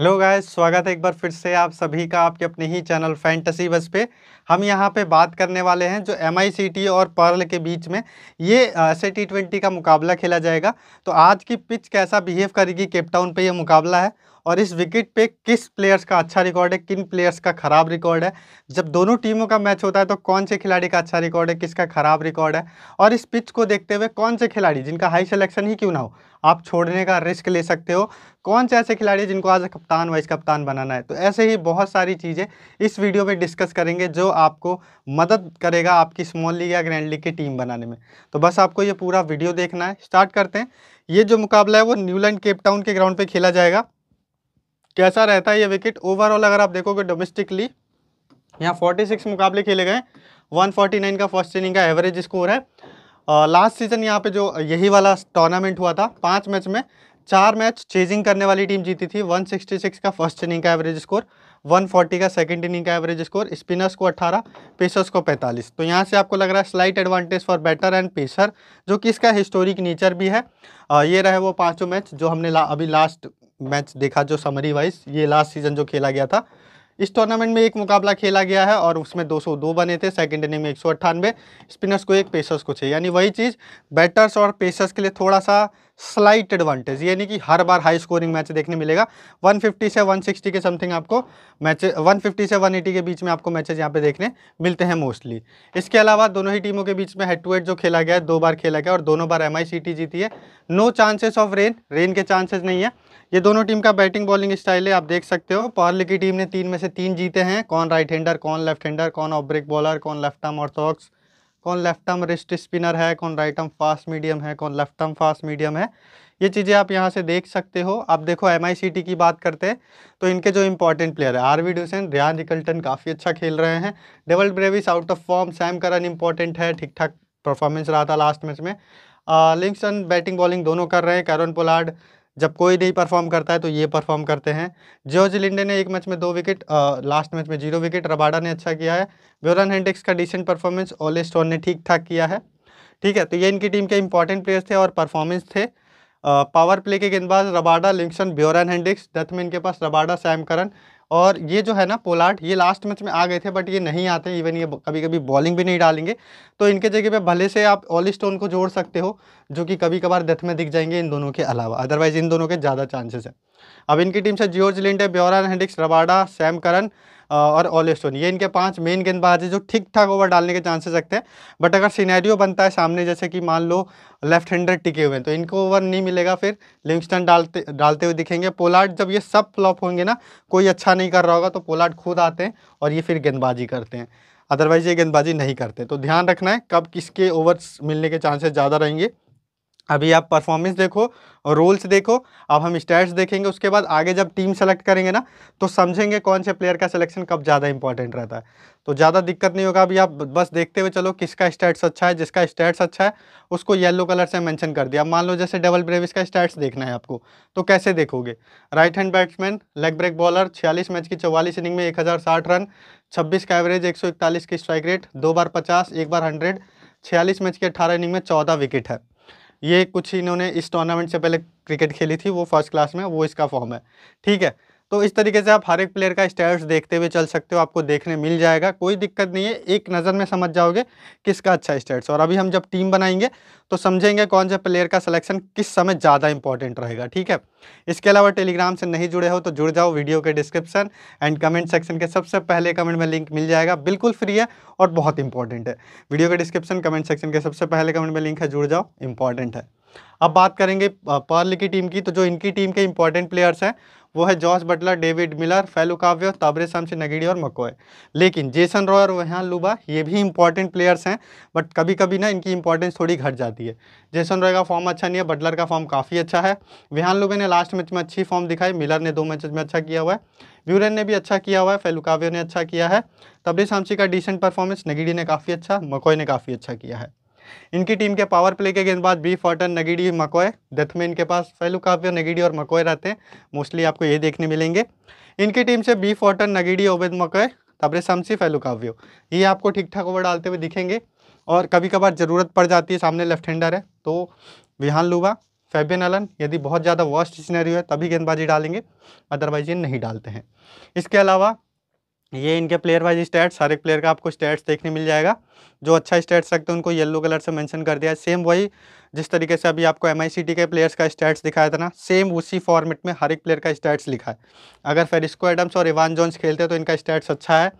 hello गाय स्वागत है एक बार फिर से आप सभी का आपके अपने ही चैनल फैंटसी बस पे हम यहाँ पे बात करने वाले हैं जो एम आई और पर्ल के बीच में ये ऐसे टी ट्वेंटी का मुकाबला खेला जाएगा तो आज की पिच कैसा बिहेव करेगी केपटाउन पे ये मुकाबला है और इस विकेट पे किस प्लेयर्स का अच्छा रिकॉर्ड है किन प्लेयर्स का खराब रिकॉर्ड है जब दोनों टीमों का मैच होता है तो कौन से खिलाड़ी का अच्छा रिकॉर्ड है किसका खराब रिकॉर्ड है और इस पिच को देखते हुए कौन से खिलाड़ी जिनका हाई सेलेक्शन ही क्यों ना हो आप छोड़ने का रिस्क ले सकते हो कौन से ऐसे खिलाड़ी जिनको आज कप्तान वाइस कप्तान बनाना है तो ऐसे ही बहुत सारी चीज़ें इस वीडियो में डिस्कस करेंगे जो आपको मदद करेगा आपकी स्मॉल लीग या ग्रैंड लीग की टीम बनाने में तो बस आपको ये पूरा वीडियो देखना है स्टार्ट करते हैं ये जो मुकाबला है वो न्यूलैंड केपटाउन के ग्राउंड पर खेला जाएगा कैसा रहता है ये विकेट ओवरऑल अगर आप देखोगे डोमेस्टिकली यहाँ 46 मुकाबले खेले गए 149 का फर्स्ट इनिंग का एवरेज स्कोर है लास्ट सीजन यहाँ पे जो यही वाला टूर्नामेंट हुआ था पाँच मैच में चार मैच चेजिंग करने वाली टीम जीती थी 166 का फर्स्ट इनिंग का एवरेज स्कोर 140 का सेकंड इनिंग का एवरेज स्कोर स्पिनर्स को 18 पेसर्स को 45 तो यहाँ से आपको लग रहा है slight advantage for batter and pacer जो कि इसका हिस्टोरिक नेचर भी है ये रहे वो पाँचों मैच जो हमने ला, अभी लास्ट मैच देखा जो समरी वाइज ये लास्ट सीजन जो खेला गया था इस टूर्नामेंट में एक मुकाबला खेला गया है और उसमें 202 बने थे सेकंड इनिंग में एक स्पिनर्स को एक पेसर्स को छः यानी वही चीज़ बैटर्स और पेसर्स के लिए थोड़ा सा स्लाइट एडवांटेज यानी कि हर बार हाई स्कोरिंग मैच देखने मिलेगा 150 से 160 के समथिंग आपको मैच 150 से 180 के बीच में आपको मैचेज यहाँ पे देखने मिलते हैं मोस्टली इसके अलावा दोनों ही टीमों के बीच में हेड टू हेड जो खेला गया है दो बार खेला गया और दोनों बार एम जीती है no chances of rain rain के चांसेज नहीं है ये दोनों टीम का बैटिंग बॉलिंग स्टाइल है आप देख सकते हो पार्ले की टीम ने तीन में से तीन जीते हैं कौन राइट हैंडर कौन लेफ्ट हैंडर कौन ऑफ ब्रेक बॉलर कौन लेफ्ट आर्म ऑर्थोक्स और कौन लेफ्ट आर्म रिस्ट स्पिनर है कौन राइट आर्म फास्ट मीडियम है कौन लेफ्ट आर्म फास्ट मीडियम है ये चीज़ें आप यहाँ से देख सकते हो आप देखो एम की बात करते हैं तो इनके जो इंपॉर्टेंट प्लेयर है R V Dussen Ryan Rickelton काफ़ी अच्छा खेल रहे हैं Dewald Brevis out of form Sam Curran important है ठीक ठाक परफॉर्मेंस रहा था लास्ट मैच में लिंक्सन बैटिंग बॉलिंग दोनों कर रहे हैं कैरन पोलार्ड जब कोई नहीं परफॉर्म करता है तो ये परफॉर्म करते हैं जॉर्ज लिंडे ने एक मैच में दो विकेट लास्ट मैच में जीरो विकेट रबाडा ने अच्छा किया है व्योरन हेंडिक्स का डिसेंट परफॉर्मेंस ओले स्टोन ने ठीक ठाक किया है ठीक है तो ये इनकी टीम के इंपॉर्टेंट प्लेयर्स थे और परफॉर्मेंस थे पावर प्ले के गेंदबाज रबाडा लिंक्सन ब्योरन हेंडिक्स डेथ में इनके पास रबाडा सैम करन और ये जो है ना पोलार्ड ये लास्ट मैच में आ गए थे बट ये नहीं आते इवन ये कभी कभी बॉलिंग भी नहीं डालेंगे तो इनके जगह पे भले से आप ऑल स्टोन को जोड़ सकते हो जो कि कभी कभार डेथ में दिख जाएंगे इन दोनों के अलावा अदरवाइज इन दोनों के ज़्यादा चांसेस हैं अब इनकी टीम से George Linde Bjorn Hendricks Rabada Sam Curran और ऑल स्टोन ये इनके पांच मेन गेंदबाज है जो ठीक ठाक ओवर डालने के चांसेस रखते हैं बट अगर सीनैरियो बनता है सामने जैसे कि मान लो लेफ्ट हैंडर टिके हुए हैं तो इनको ओवर नहीं मिलेगा फिर लिंगस्टन डालते डालते हुए दिखेंगे पोलार्ड जब ये सब फ्लॉप होंगे ना कोई अच्छा नहीं कर रहा होगा तो पोलार्ड खुद आते हैं और ये फिर गेंदबाजी करते हैं अदरवाइज़ ये गेंदबाजी नहीं करते तो ध्यान रखना है कब किसके ओवर मिलने के चांसेस ज़्यादा रहेंगे अभी आप परफॉर्मेंस देखो रोल्स देखो अब हम स्टैट्स देखेंगे उसके बाद आगे जब टीम सेलेक्ट करेंगे ना तो समझेंगे कौन से प्लेयर का सिलेक्शन कब ज़्यादा इंपॉर्टेंट रहता है तो ज़्यादा दिक्कत नहीं होगा अभी आप बस देखते हुए चलो किसका स्टैट्स अच्छा है जिसका स्टैट्स अच्छा है उसको येलो कलर से मैंशन कर दिया मान लो जैसे डबल ब्रेविस का स्टैट्स देखना है आपको तो कैसे देखोगे right hand batsman leg break bowler छियालीस मैच की चौवालीस इनिंग में एक रन छब्बीस का एवरेज एक की स्ट्राइक रेट दो बार पचास एक बार हंड्रेड छियालीस मैच की अट्ठारह इनिंग में चौदह विकेट है ये कुछ इन्होंने इस टूर्नामेंट से पहले क्रिकेट खेली थी वो फर्स्ट क्लास में वो इसका फॉर्म है ठीक है तो इस तरीके से आप हर एक प्लेयर का स्टेटस देखते हुए चल सकते हो आपको देखने मिल जाएगा कोई दिक्कत नहीं है एक नज़र में समझ जाओगे किसका अच्छा स्टैट्स और अभी हम जब टीम बनाएंगे तो समझेंगे कौन से प्लेयर का सिलेक्शन किस समय ज़्यादा इंपॉर्टेंट रहेगा ठीक है इसके अलावा टेलीग्राम से नहीं जुड़े हो तो जुड़ जाओ वीडियो के डिस्क्रिप्शन एंड कमेंट सेक्शन के सबसे पहले कमेंट में लिंक मिल जाएगा बिल्कुल फ्री है और बहुत इंपॉर्टेंट है वीडियो के डिस्क्रिप्शन कमेंट सेक्शन के सबसे पहले कमेंट में लिंक है जुड़ जाओ इंपॉर्टेंट है अब बात करेंगे पर्ल की टीम की तो जो इनकी टीम के इंपॉर्टेंट प्लेयर्स हैं वो है George Buttler David Miller Phehlukwayo Tabraiz शामसी नगेड़ी और मकोए लेकिन जेसन रॉय और वहान लुबा ये भी इंपॉर्टेंट प्लेयर्स हैं बट कभी कभी ना इनकी इंपॉर्टेंस थोड़ी घट जाती है जेसन रॉय का फॉर्म अच्छा नहीं है बटलर का फॉर्म काफ़ी अच्छा है वेहान लुबे ने लास्ट मैच में अच्छी फॉर्म दिखाई मिलर ने दो मैच में अच्छा किया हुआ है व्यूरन ने भी अच्छा किया हुआ है फेलुकाव्यो ने अच्छा किया है तबरी शामची का डिसेंट परफॉर्मेंस नगेडी ने काफ़ी अच्छा मकोई ने काफ़ी अच्छा किया है इनकी टीम के पावर प्ले के गेंदबाज B Fortuin Ngidi McCoy death में इनके पास फैलू काव्य नगीडी और मकोए रहते हैं मोस्टली आपको ये देखने मिलेंगे इनकी टीम से B Fortuin Ngidi Obed McCoy Tabraiz Shamsi Phehlukwayo ये आपको ठीक ठाक ओवर डालते हुए दिखेंगे और कभी कभार ज़रूरत पड़ जाती है सामने लेफ्ट हैंडर है तो विहान लुबा फैबियन अलन यदि बहुत ज़्यादा वर्स्ट सीनरी है तभी गेंदबाजी डालेंगे अदरवाइज ये नहीं डालते हैं इसके अलावा ये इनके प्लेयर वाइज स्टैट्स हर एक प्लेयर का आपको स्टैट्स देखने मिल जाएगा जो अच्छा स्टैट्स रखते हैं उनको येलो कलर से मेंशन कर दिया सेम वही जिस तरीके से अभी आपको एम के प्लेयर्स का स्टैट्स दिखाया था ना सेम उसी फॉर्मेट में हर एक प्लेयर का स्टैट्स लिखा है अगर फेरिस्को एडम्स और इवान जॉन्स खेलते हैं तो इनका स्टैट्स अच्छा है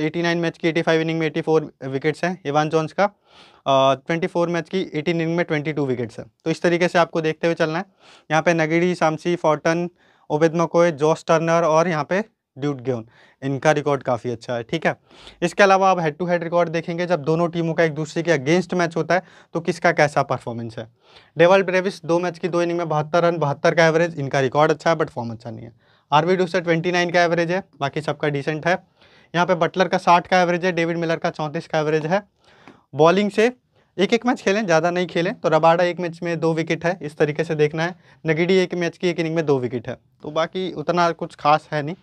89 मैच की 85 इनिंग में 84 विकेट्स हैं इवान जोन्स का ट्वेंटी फोर मैच की एटीन इनिंग में ट्वेंटी टू विकेट्स हैं तो इस तरीके से आपको देखते हुए चलना है यहाँ पे Ngidi Shamsi Fortuin Obed McCoy Jos Turner और यहाँ पे ड्यूट गेन इनका रिकॉर्ड काफ़ी अच्छा है ठीक है इसके अलावा आप हेड टू हेड रिकॉर्ड देखेंगे जब दोनों टीमों का एक दूसरे के अगेंस्ट मैच होता है तो किसका कैसा परफॉर्मेंस है डेवल ब्रेविस दो मैच की दो इनिंग में बहत्तर रन बहत्तर का एवरेज इनका रिकॉर्ड अच्छा है बट फॉर्म अच्छा नहीं है R B Dussen twenty nine का एवरेज है बाकी सबका डिसेंट है यहाँ पर बटलर का साठ का एवरेज है डेविड मिलर का चौंतीस का एवरेज है बॉलिंग से एक एक मैच खेलें ज़्यादा नहीं खेलें तो रबाडा एक मैच में दो विकेट है इस तरीके से देखना है नगिडी एक मैच की एक इनिंग में दो विकेट है तो बाकी उतना कुछ खास है नहीं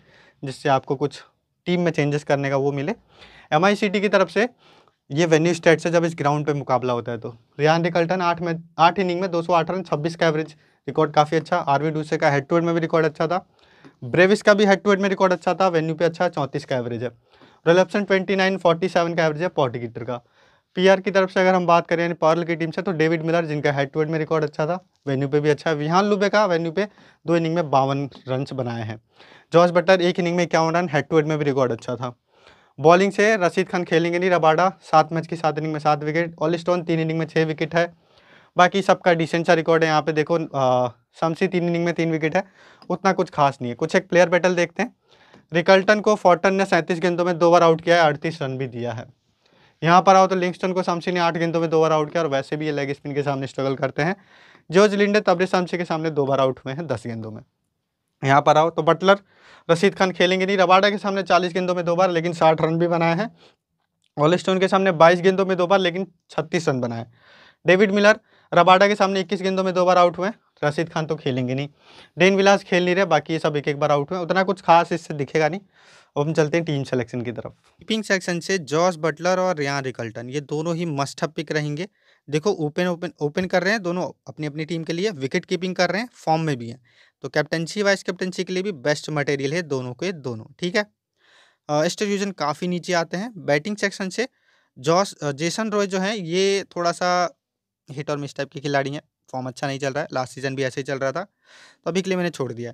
जिससे आपको कुछ टीम में चेंजेस करने का वो मिले एम की तरफ से ये वेन्यू स्टेट से जब इस ग्राउंड पे मुकाबला होता है तो रियान रिकल्टन आठ में आठ इनिंग में दो सौ आठ रन छब्बीस का एवरेज रिकॉर्ड काफ़ी अच्छा आरवी डूसे का हेड टू हेड में भी रिकॉर्ड अच्छा था ब्रेविस का भी हेड टू हेड में रिकॉर्ड अच्छा था वेन्यू पे अच्छा चौंतीस का एवरेज है रोलेप्सन ट्वेंटी नाइन फोर्टी सेवन का एवरेज है पॉटिगिटर का पीआर की तरफ से अगर हम बात करें यानी पार्ल की टीम से तो डेविड मिलर जिनका हेड टू हेड में रिकॉर्ड अच्छा था वेन्यू पे भी अच्छा है विहान लुबे का वेन्यू पे दो इनिंग में बावन रन बनाए हैं जॉर्ज बटर एक इनिंग में इक्यावन रन हेड टू हेड में भी रिकॉर्ड अच्छा था बॉलिंग से रशीद खान खेलेंगे नहीं रबाडा सात मैच की सात इनिंग में सात विकेट ऑल स्टोन तीन इनिंग में छः विकेट है बाकी सबका डिसेंट सा रिकॉर्ड है यहाँ पे देखो शमसी तीन इनिंग में तीन विकेट है उतना कुछ खास नहीं है कुछ एक प्लेयर बैटल देखते हैं रिकल्टन को फॉर्टन ने सैंतीस गेंदों में दो बार आउट किया है अड़तीस रन भी दिया है यहाँ पर आओ तो लिंगस्टन को शमशी ने आठ गेंदों में दो बार आउट किया और वैसे भी ये लेग स्पिन के सामने स्ट्रगल करते हैं जॉर्ज लिंडे तबरे शमशी के सामने दो बार आउट हुए हैं दस गेंदों में यहाँ पर आओ तो बटलर रशीद खान खेलेंगे नहीं रबाडा के सामने चालीस गेंदों में दो बार लेकिन साठ रन भी बनाए हैं ऑल स्टोन के सामने बाईस गेंदों में दो बार लेकिन छत्तीस रन बनाए डेविड मिलर रबाडा के सामने इक्कीस गेंदों में दो बार आउट हुए रशीद खान तो खेलेंगे नहीं डेन विलास खेल नहीं रहे बाकी ये सब एक एक बार आउट हुए उतना कुछ खास इससे दिखेगा नहीं अब हम चलते हैं टीम सेलेक्शन की तरफ कीपिंग सेक्शन से जॉस बटलर और रियान रिकल्टन ये दोनों ही मस्ट पिक रहेंगे देखो ओपन ओपन ओपन कर रहे हैं दोनों अपनी अपनी टीम के लिए विकेट कीपिंग कर रहे हैं फॉर्म में भी हैं तो कैप्टनशी वाइस कैप्टनशी के लिए भी बेस्ट मटेरियल है दोनों के दोनों ठीक है एस्ट्रीजन काफ़ी नीचे आते हैं बैटिंग सेक्शन से जॉस जेसन रॉय जो है ये थोड़ा सा हिट और मिस टाइप के खिलाड़ी हैं फॉर्म अच्छा नहीं चल रहा है लास्ट सीजन भी ऐसे ही चल रहा था तो अभी के लिए मैंने छोड़ दिया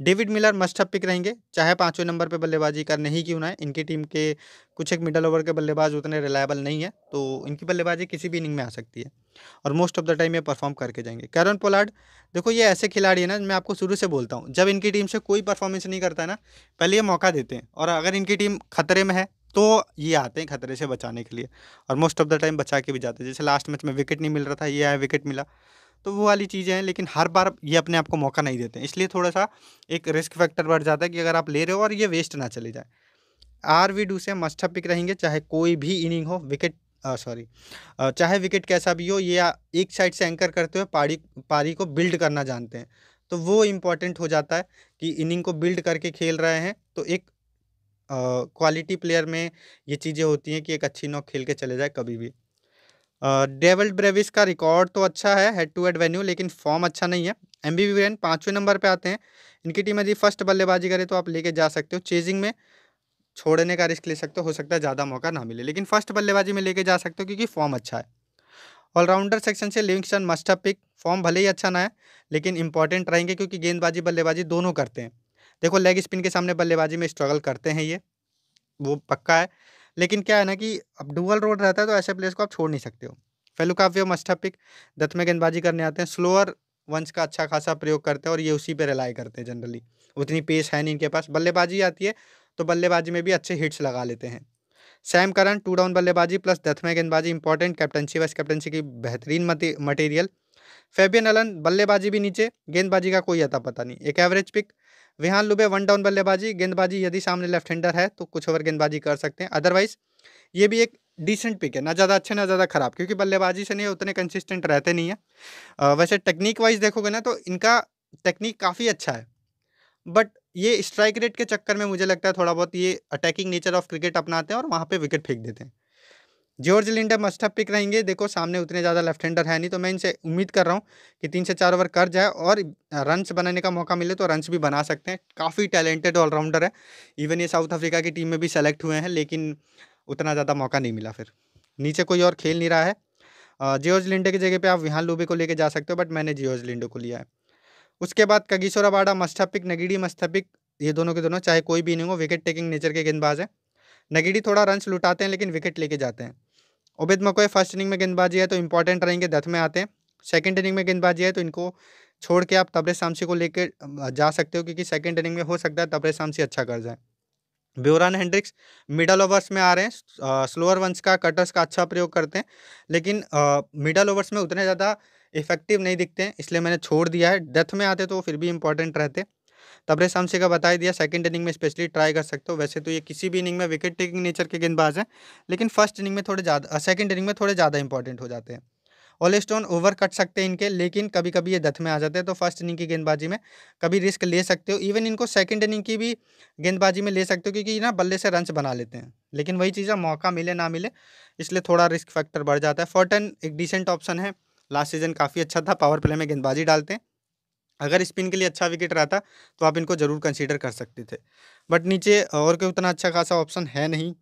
David Miller must have pick रहेंगे चाहे पाँचवें नंबर पर बल्लेबाजी करने ही क्यों ना है इनकी टीम के कुछ एक मिडल ओवर के बल्लेबाज उतने रिलायबल नहीं है तो इनकी बल्लेबाजी किसी भी इनिंग में आ सकती है और मोस्ट ऑफ द टाइम ये परफॉर्म करके जाएंगे कैरन पोलार्ड देखो ये ऐसे खिलाड़ी है ना मैं आपको शुरू से बोलता हूँ जब इनकी टीम से कोई परफॉर्मेंस नहीं करता ना पहले ये मौका देते हैं और अगर इनकी टीम खतरे में है तो ये आते हैं खतरे से बचाने के लिए और मोस्ट ऑफ द टाइम बचा के भी जाते हैं जैसे लास्ट मैच में विकेट नहीं मिल रहा था ये आया विकेट मिला तो वो वाली चीज़ें हैं लेकिन हर बार ये अपने आप को मौका नहीं देते इसलिए थोड़ा सा एक रिस्क फैक्टर बढ़ जाता है कि अगर आप ले रहे हो और ये वेस्ट ना चले जाए आर वी डू से मस्था पिक रहेंगे चाहे कोई भी इनिंग हो विकेट सॉरी चाहे विकेट कैसा भी हो ये एक साइड से एंकर करते हुए पारी पारी को बिल्ड करना जानते हैं तो वो इम्पॉर्टेंट हो जाता है कि इनिंग को बिल्ड करके खेल रहे हैं तो एक क्वालिटी प्लेयर में ये चीज़ें होती हैं कि एक अच्छी नॉक खेल के चले जाए कभी भी डेविल्ड ब्रेविस का रिकॉर्ड तो अच्छा है हेड टू हेड वेन्यू लेकिन फॉर्म अच्छा नहीं है एम बी वीरेन पाँचवें नंबर पर आते हैं इनकी टीम यदि फर्स्ट बल्लेबाजी करे तो आप लेके जा सकते हो चेजिंग में छोड़ने का रिस्क ले सकते हो हो सकता है ज़्यादा मौका ना मिले लेकिन फर्स्ट बल्लेबाजी में लेके जा सकते हो क्योंकि फॉर्म अच्छा है ऑलराउंडर सेक्शन से लिविंगस्टन मस्टअप पिक फॉर्म भले ही अच्छा ना है लेकिन इंपॉर्टेंट रहेंगे क्योंकि गेंदबाजी बल्लेबाजी दोनों करते हैं देखो लेग स्पिन के सामने बल्लेबाजी में स्ट्रगल करते हैं ये वो पक्का है लेकिन क्या है ना कि अब डुअल रोड रहता है तो ऐसे प्लेयर्स को आप छोड़ नहीं सकते हो फेलुकाव्य मस्टा पिक दत्त में गेंदबाजी करने आते हैं स्लोअर वंश का अच्छा खासा प्रयोग करते हैं और ये उसी पर रिलाई करते हैं जनरली उतनी पेस है नहीं इनके पास बल्लेबाजी आती है तो बल्लेबाजी में भी अच्छे हिट्स लगा लेते हैं सैम करन टू डाउन बल्लेबाजी प्लस दथमे गेंदबाजी इंपॉर्टेंट कैप्टनशी वाइस कैप्टनशी की बेहतरीन मटेरियल फेबियन अलन बल्लेबाजी भी नीचे गेंदबाजी का कोई अता पता नहीं एक average pick Wihan Lubbe one down बल्लेबाजी गेंदबाजी यदि सामने लेफ्ट हैंडर है तो कुछ ओवर गेंदबाजी कर सकते हैं अदरवाइज ये भी एक डिसेंट पिक है ना ज़्यादा अच्छे ना ज़्यादा ख़राब क्योंकि बल्लेबाजी से नहीं उतने कंसिस्टेंट रहते नहीं है वैसे टेक्निक वाइज देखोगे ना तो इनका टेक्निक काफ़ी अच्छा है बट ये स्ट्राइक रेट के चक्कर में मुझे लगता है थोड़ा बहुत ये अटैकिंग नेचर ऑफ क्रिकेट अपनाते हैं और वहाँ पे विकेट फेंक देते हैं जॉर्ज लिंडा मस्ट पिक रहेंगे देखो सामने उतने ज़्यादा लेफ्ट हैंडर है नहीं तो मैं इनसे उम्मीद कर रहा हूँ कि तीन से चार ओवर कर जाए और रन्स बनाने का मौका मिले तो रन्स भी बना सकते हैं काफ़ी टैलेंटेड ऑलराउंडर है इवन ये साउथ अफ्रीका की टीम में भी सेलेक्ट हुए हैं लेकिन उतना ज़्यादा मौका नहीं मिला फिर नीचे कोई और खेल नहीं रहा है जियोज लिंडे की जगह पर आप विहान लूबे को लेकर जा सकते हो बट मैंने जियोज लिंडो को लिया है उसके बाद कगिशोरा बाड़ा मस्थापिक नगीडी मस्थापिक ये दोनों के दोनों चाहे कोई भी नहीं हो विकेट टेकिंग नेचर के गेंदबाज हैं नगीडी थोड़ा रन्स लुटाते हैं लेकिन विकेट लेके जाते हैं ओबेद मकोए फर्स्ट इनिंग में गेंदबाजी है तो इंपॉर्टेंट रहेंगे दथ में आते हैं सेकेंड इनिंग में गेंदबाजी है तो इनको छोड़ के आप तबरेज शामसी को लेकर जा सकते हो क्योंकि सेकेंड इनिंग में हो सकता है तबरेज शामसी अच्छा कर जाए ब्योरान हेंड्रिक्स मिडल ओवर्स में आ रहे हैं स्लोअर वंस का कटर्स का अच्छा प्रयोग करते हैं लेकिन मिडल ओवर्स में उतने ज़्यादा इफेक्टिव नहीं दिखते हैं इसलिए मैंने छोड़ दिया है डेथ में आते तो फिर भी इम्पोर्टेंट रहते तबरे शामसी का बताया दिया सेकंड इनिंग में स्पेशली ट्राई कर सकते हो वैसे तो ये किसी भी इनिंग में विकेट टेकिंग नेचर के गेंदबाज हैं लेकिन फर्स्ट इनिंग में थोड़े ज़्यादा सेकेंड इनिंग में थोड़े ज़्यादा इंपॉर्टेंट हो जाते हैं ऑल स्टोन ओवर कट सकते हैं इनके लेकिन कभी कभी ये दथ में आ जाते हैं तो फर्स्ट इनिंग की गेंदबाजी में कभी रिस्क ले सकते हो इवन इनको सेकंड इनिंग की भी गेंदबाजी में ले सकते हो क्योंकि ना बल्ले से रंस बना लेते हैं लेकिन वही चीज़ है मौका मिले ना मिले इसलिए थोड़ा रिस्क फैक्टर बढ़ जाता है फोर्टन एक डिसेंट ऑप्शन है लास्ट सीजन काफ़ी अच्छा था पावर प्ले में गेंदबाजी डालते हैं अगर स्पिन के लिए अच्छा विकेट रहता तो आप इनको ज़रूर कंसीडर कर सकते थे बट नीचे और कोई उतना अच्छा खासा ऑप्शन है नहीं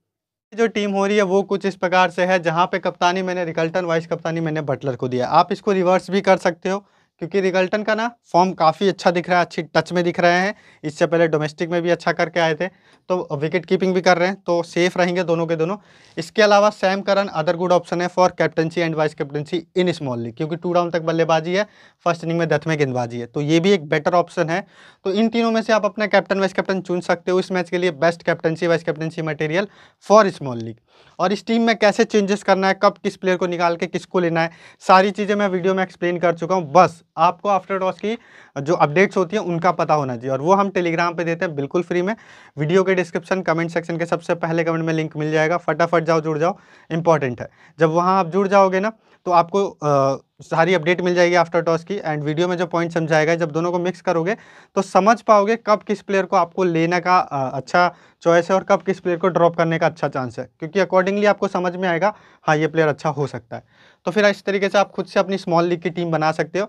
जो टीम हो रही है वो कुछ इस प्रकार से है जहाँ पे कप्तानी मैंने रिकल्टन वाइस कप्तानी मैंने बटलर को दिया आप इसको रिवर्स भी कर सकते हो क्योंकि रिगल्टन का ना फॉर्म काफ़ी अच्छा दिख रहा है अच्छी टच में दिख रहे हैं इससे पहले डोमेस्टिक में भी अच्छा करके आए थे तो विकेट कीपिंग भी कर रहे हैं तो सेफ रहेंगे दोनों के दोनों इसके अलावा Sam Curran other good option है for captaincy and vice captaincy in small league क्योंकि टू राउंड तक बल्लेबाजी है फर्स्ट इनिंग में दथ में गेंदबाजी है तो ये भी एक बेटर ऑप्शन है तो इन तीनों में से आप अपना कैप्टन वाइस कैप्टन चुन सकते हो इस मैच के लिए best captaincy vice captaincy material for small league और इस टीम में कैसे चेंजेस करना है कब किस प्लेयर को निकाल के किसको लेना है सारी चीज़ें मैं वीडियो में एक्सप्लेन कर चुका हूँ बस आपको आफ्टर टॉस की जो अपडेट्स होती हैं उनका पता होना चाहिए और वो हम टेलीग्राम पे देते हैं बिल्कुल फ्री में वीडियो के डिस्क्रिप्शन कमेंट सेक्शन के सबसे पहले कमेंट में लिंक मिल जाएगा फटाफट जाओ जुड़ जाओ इंपॉर्टेंट है जब वहाँ आप जुड़ जाओगे ना तो आपको आ, सारी अपडेट मिल जाएगी आफ्टर टॉस की एंड वीडियो में जो पॉइंट समझाएगा जब दोनों को मिक्स करोगे तो समझ पाओगे कब किस प्लेयर को आपको लेने का आ, अच्छा चॉइस है और कब किस प्लेयर को ड्रॉप करने का अच्छा चांस है क्योंकि अकॉर्डिंगली आपको समझ में आएगा हाँ ये प्लेयर अच्छा हो सकता है तो फिर इस तरीके से आप खुद से अपनी स्मॉल लीग की टीम बना सकते हो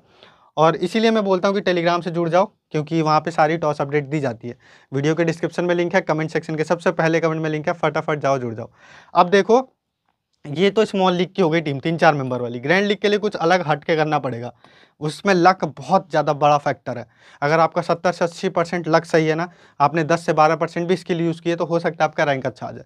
और इसीलिए मैं बोलता हूँ कि टेलीग्राम से जुड़ जाओ क्योंकि वहाँ पे सारी टॉस अपडेट दी जाती है वीडियो के डिस्क्रिप्शन में लिंक है कमेंट सेक्शन के सबसे पहले कमेंट में लिंक है फटाफट जाओ जुड़ जाओ अब देखो ये तो स्मॉल लीग की हो गई टीम तीन चार मेंबर वाली ग्रैंड लीग के लिए कुछ अलग हट के करना पड़ेगा उसमें लक बहुत ज़्यादा बड़ा फैक्टर है अगर आपका सत्तर से अस्सी परसेंट लक सही है ना आपने दस से बारह परसेंट भी स्किल यूज़ किए तो हो सकता है आपका रैंक अच्छा आ जाए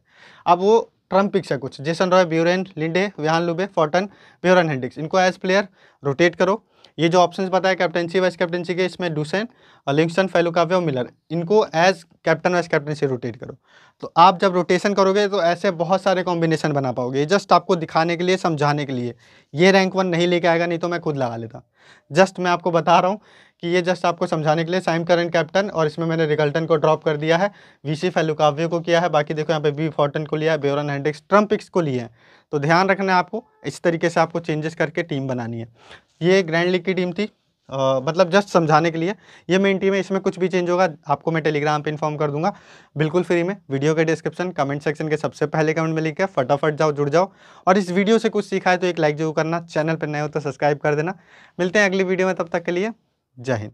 अब वो ट्रम्प पिक्स है कुछ Jason Roy Beuran Linde Wihan Lubbe Fortuin Beuran Hendricks इनको एज प्लेयर रोटेट करो ये जो ऑप्शंस बताया कैप्टनसी वाइस कैप्टनसी के इसमें डुसेन लिंगसन फेलुकाव्य और मिलर इनको as captain vice captaincy rotate करो तो आप जब रोटेशन करोगे तो ऐसे बहुत सारे कॉम्बिनेशन बना पाओगे जस्ट आपको दिखाने के लिए समझाने के लिए ये रैंक वन नहीं लेके आएगा नहीं तो मैं खुद लगा लेता जस्ट मैं आपको बता रहा हूँ कि ये जस्ट आपको समझाने के लिए साइम करंट कैप्टन और इसमें मैंने रिगल्टन को ड्रॉप कर दिया है वीसी फेलुकाव्य को किया है बाकी देखो यहाँ पे बी फॉर्टन को लिया है बेरन हैंडिक्स ट्रम्पिक्स को लिए है तो ध्यान रखना है आपको इस तरीके से आपको चेंजेस करके टीम बनानी है ये ग्रैंड लीग की टीम थी आ, मतलब जस्ट समझाने के लिए ये मेन टीम है इसमें कुछ भी चेंज होगा आपको मैं टेलीग्राम पर इन्फॉर्म कर दूंगा बिल्कुल फ्री में वीडियो के डिस्क्रिप्शन कमेंट सेक्शन के सबसे पहले कमेंट में लिख के फटाफट जाओ जुड़ जाओ और इस वीडियो से कुछ सीखा है तो एक लाइक जरूर करना चैनल पर नए हो तो सब्सक्राइब कर देना मिलते हैं अगली वीडियो में तब तक के लिए জয় হিন্দ